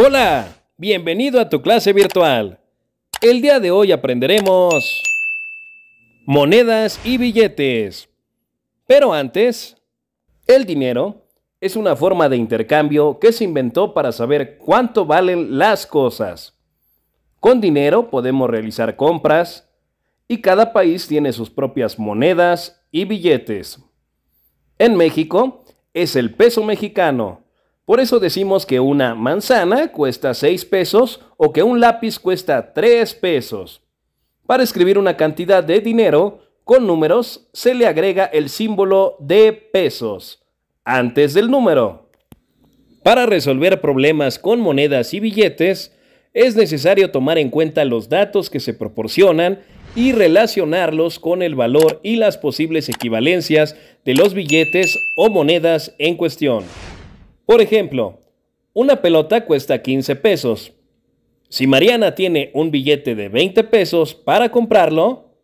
Hola, bienvenido a tu clase virtual. El día de hoy aprenderemos monedas y billetes. Pero antes, el dinero es una forma de intercambio que se inventó para saber cuánto valen las cosas. Con dinero podemos realizar compras y cada país tiene sus propias monedas y billetes. En México es el peso mexicano por eso decimos que una manzana cuesta 6 pesos o que un lápiz cuesta 3 pesos. Para escribir una cantidad de dinero con números se le agrega el símbolo de pesos antes del número. Para resolver problemas con monedas y billetes, es necesario tomar en cuenta los datos que se proporcionan y relacionarlos con el valor y las posibles equivalencias de los billetes o monedas en cuestión. Por ejemplo, una pelota cuesta 15 pesos. Si Mariana tiene un billete de 20 pesos para comprarlo,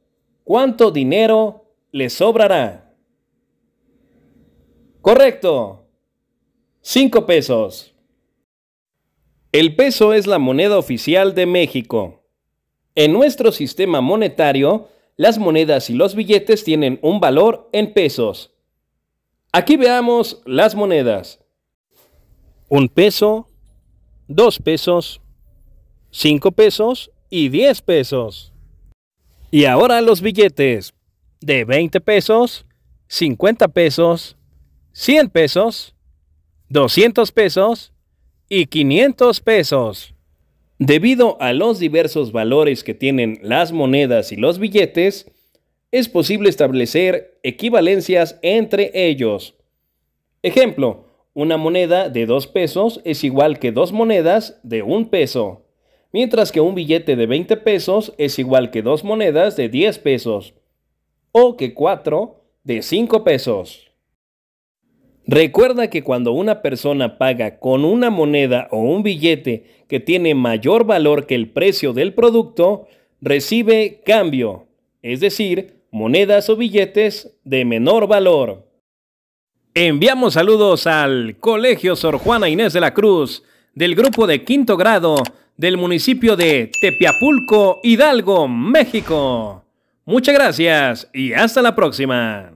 ¿cuánto dinero le sobrará? Correcto. 5 pesos. El peso es la moneda oficial de México. En nuestro sistema monetario, las monedas y los billetes tienen un valor en pesos. Aquí veamos las monedas un peso, dos pesos, cinco pesos y diez pesos. Y ahora los billetes de 20 pesos, 50 pesos, 100 pesos, 200 pesos y 500 pesos. Debido a los diversos valores que tienen las monedas y los billetes, es posible establecer equivalencias entre ellos. Ejemplo, una moneda de 2 pesos es igual que dos monedas de 1 peso, mientras que un billete de 20 pesos es igual que dos monedas de 10 pesos, o que 4 de 5 pesos. Recuerda que cuando una persona paga con una moneda o un billete que tiene mayor valor que el precio del producto, recibe cambio, es decir, monedas o billetes de menor valor. Enviamos saludos al Colegio Sor Juana Inés de la Cruz del grupo de quinto grado del municipio de Tepiapulco, Hidalgo, México. Muchas gracias y hasta la próxima.